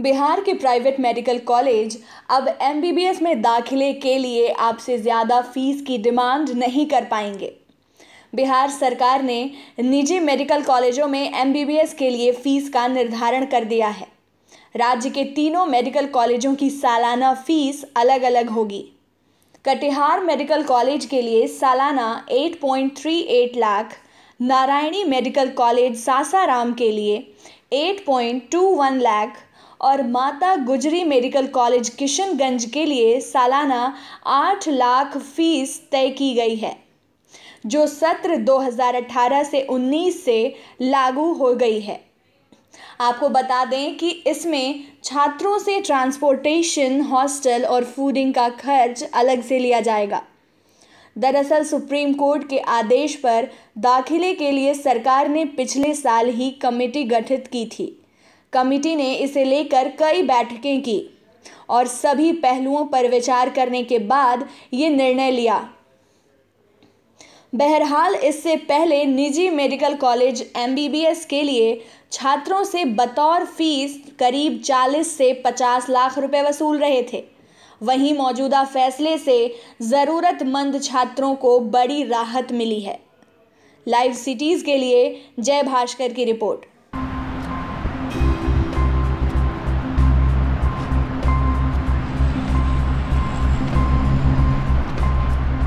बिहार के private medical college अब MBBS में दाखिले के लिए आपसे ज़्यादा फीस की डिमांड नहीं कर पाएंगे बिहार सरकार ने निजी मेडिकल कॉलेजों में एमबीबीएस के लिए फ़ीस का निर्धारण कर दिया है राज्य के तीनों मेडिकल कॉलेजों की सालाना फ़ीस अलग अलग होगी कटिहार मेडिकल कॉलेज के लिए सालाना 8.38 लाख नारायणी मेडिकल कॉलेज सासाराम के लिए 8.21 लाख और माता गुजरी मेडिकल कॉलेज किशनगंज के लिए सालाना आठ लाख फीस तय की गई है जो सत्र 2018 से 19 से लागू हो गई है आपको बता दें कि इसमें छात्रों से ट्रांसपोर्टेशन हॉस्टल और फूडिंग का खर्च अलग से लिया जाएगा दरअसल सुप्रीम कोर्ट के आदेश पर दाखिले के लिए सरकार ने पिछले साल ही कमेटी गठित की थी कमेटी ने इसे लेकर कई बैठकें की और सभी पहलुओं पर विचार करने के बाद ये निर्णय लिया बहरहाल इससे पहले निजी मेडिकल कॉलेज एमबीबीएस के लिए छात्रों से बतौर फीस करीब 40 से 50 लाख रुपए वसूल रहे थे वहीं मौजूदा फैसले से ज़रूरतमंद छात्रों को बड़ी राहत मिली है लाइव सिटीज़ के लिए जय भास्कर की रिपोर्ट